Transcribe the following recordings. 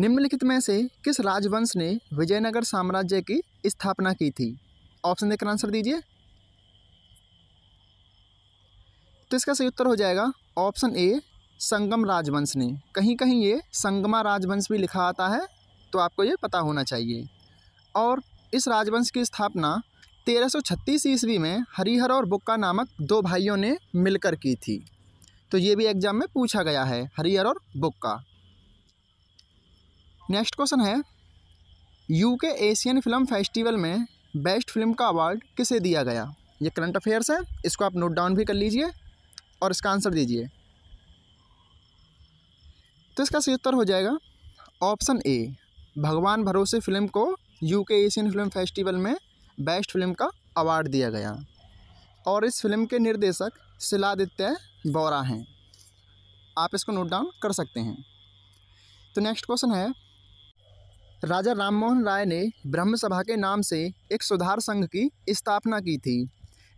निम्नलिखित में से किस राजवंश ने विजयनगर साम्राज्य की स्थापना की थी ऑप्शन देकर आंसर दीजिए तो इसका सही उत्तर हो जाएगा ऑप्शन ए संगम राजवंश ने कहीं कहीं ये संगमा राजवंश भी लिखा आता है तो आपको ये पता होना चाहिए और इस राजवंश की स्थापना 1336 ईस्वी में हरिहर और बुक्का नामक दो भाइयों ने मिलकर की थी तो ये भी एग्जाम में पूछा गया है हरिहर और बुक्का नेक्स्ट क्वेश्चन है यूके एशियन फिल्म फेस्टिवल में बेस्ट फिल्म का अवार्ड किसे दिया गया ये करंट अफेयर्स है इसको आप नोट डाउन भी कर लीजिए और इसका आंसर दीजिए तो इसका सही उत्तर हो जाएगा ऑप्शन ए भगवान भरोसे फिल्म को यूके एशियन फिल्म फेस्टिवल में बेस्ट फिल्म का अवार्ड दिया गया और इस फिल्म के निर्देशक शिलादित्य बौरा हैं आप इसको नोट डाउन कर सकते हैं तो नेक्स्ट क्वेश्चन है राजा राममोहन राय ने ब्रह्म सभा के नाम से एक सुधार संघ की स्थापना की थी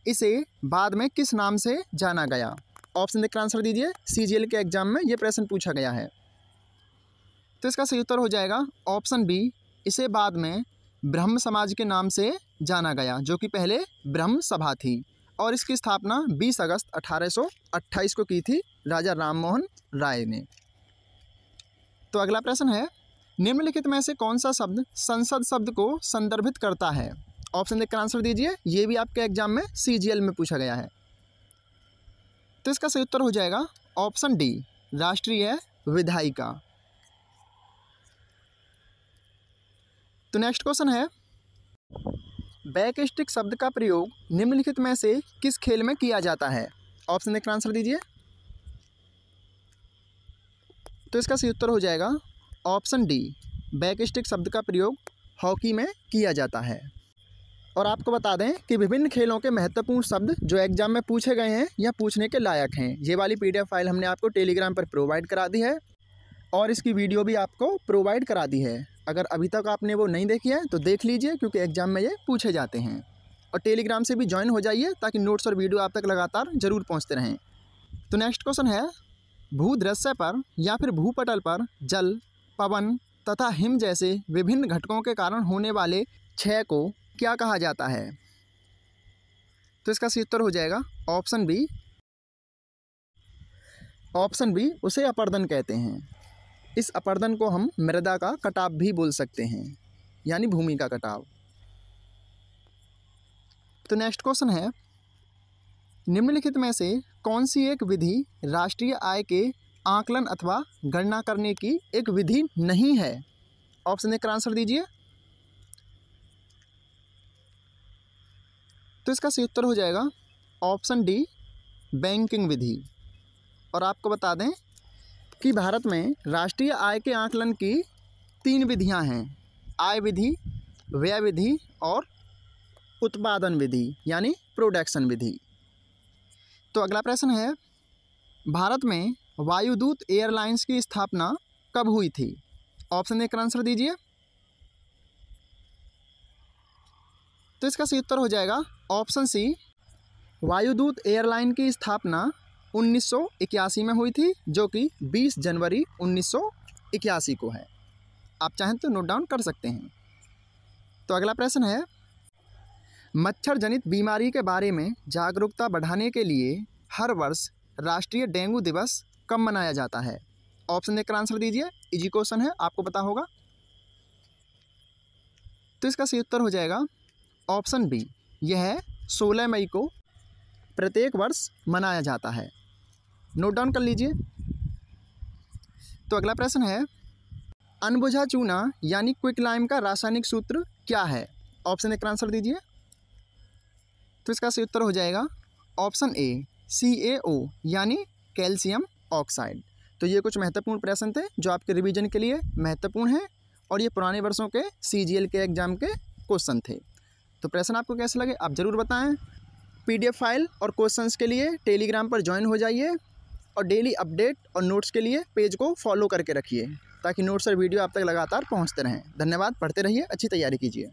इसे बाद में किस नाम से जाना गया ऑप्शन देखकर आंसर दीजिए सीजीएल के एग्जाम में ये प्रश्न पूछा गया है तो इसका सही उत्तर हो जाएगा ऑप्शन बी इसे बाद में ब्रह्म समाज के नाम से जाना गया जो कि पहले ब्रह्म सभा थी और इसकी स्थापना 20 अगस्त 1828 को की थी राजा राममोहन राय ने तो अगला प्रश्न है निम्नलिखित में से कौन सा शब्द संसद शब्द को संदर्भित करता है ऑप्शन देखकर आंसर दीजिए ये भी आपके एग्जाम में सी में पूछा गया है तो इसका सही उत्तर हो जाएगा ऑप्शन डी राष्ट्रीय विधायिका तो नेक्स्ट क्वेश्चन है बैक स्टिक शब्द का प्रयोग निम्नलिखित में से किस खेल में किया जाता है ऑप्शन देखकर आंसर दीजिए तो इसका सही उत्तर हो जाएगा ऑप्शन डी बैक स्टिक शब्द का प्रयोग हॉकी में किया जाता है और आपको बता दें कि विभिन्न खेलों के महत्वपूर्ण शब्द जो एग्जाम में पूछे गए हैं या पूछने के लायक हैं ये वाली पीडीएफ फाइल हमने आपको टेलीग्राम पर प्रोवाइड करा दी है और इसकी वीडियो भी आपको प्रोवाइड करा दी है अगर अभी तक आपने वो नहीं देखी है तो देख लीजिए क्योंकि एग्जाम में ये पूछे जाते हैं और टेलीग्राम से भी ज्वाइन हो जाइए ताकि नोट्स और वीडियो आप तक लगातार जरूर पहुँचते रहें तो नेक्स्ट क्वेश्चन है दृश्य पर या फिर भूपटल पर जल पवन तथा हिम जैसे विभिन्न घटकों के कारण होने वाले क्षय को क्या कहा जाता है तो इसका सही उत्तर हो जाएगा ऑप्शन बी ऑप्शन बी उसे अपर्दन कहते हैं इस अपर्दन को हम मृदा का कटाव भी बोल सकते हैं यानी भूमि का कटाव तो नेक्स्ट क्वेश्चन है निम्नलिखित में से कौन सी एक विधि राष्ट्रीय आय के आकलन अथवा गणना करने की एक विधि नहीं है ऑप्शन एक का आंसर दीजिए तो इसका सही उत्तर हो जाएगा ऑप्शन डी बैंकिंग विधि और आपको बता दें कि भारत में राष्ट्रीय आय के आकलन की तीन विधियां हैं आय विधि व्यय विधि और उत्पादन विधि यानी प्रोडक्शन विधि तो अगला प्रश्न है भारत में वायुदूत एयरलाइंस की स्थापना कब हुई थी ऑप्शन एक आंसर दीजिए तो इसका सही उत्तर हो जाएगा ऑप्शन सी वायुदूत एयरलाइन की स्थापना 1981 में हुई थी जो कि 20 जनवरी 1981 को है आप चाहें तो नोट डाउन कर सकते हैं तो अगला प्रश्न है मच्छर जनित बीमारी के बारे में जागरूकता बढ़ाने के लिए हर वर्ष राष्ट्रीय डेंगू दिवस कब मनाया जाता है ऑप्शन देखकर आंसर दीजिए इजी क्वेश्चन है आपको पता होगा तो इसका सही उत्तर हो जाएगा ऑप्शन बी यह सोलह मई को प्रत्येक वर्ष मनाया जाता है नोट डाउन कर लीजिए तो अगला प्रश्न है अनबुझा चूना यानी क्विक लाइम का रासायनिक सूत्र क्या है ऑप्शन एक आंसर दीजिए तो इसका सही उत्तर हो जाएगा ऑप्शन ए सी ए ओ यानी कैल्शियम ऑक्साइड तो ये कुछ महत्वपूर्ण प्रश्न थे जो आपके रिवीजन के लिए महत्वपूर्ण हैं और ये पुराने वर्षों के सी के एग्ज़ाम के क्वेश्चन थे तो प्रश्न आपको कैसे लगे आप ज़रूर बताएं पीडीएफ फाइल और क्वेश्चंस के लिए टेलीग्राम पर ज्वाइन हो जाइए और डेली अपडेट और नोट्स के लिए पेज को फॉलो करके रखिए ताकि नोट्स और वीडियो आप तक लगातार पहुँचते रहें धन्यवाद पढ़ते रहिए अच्छी तैयारी कीजिए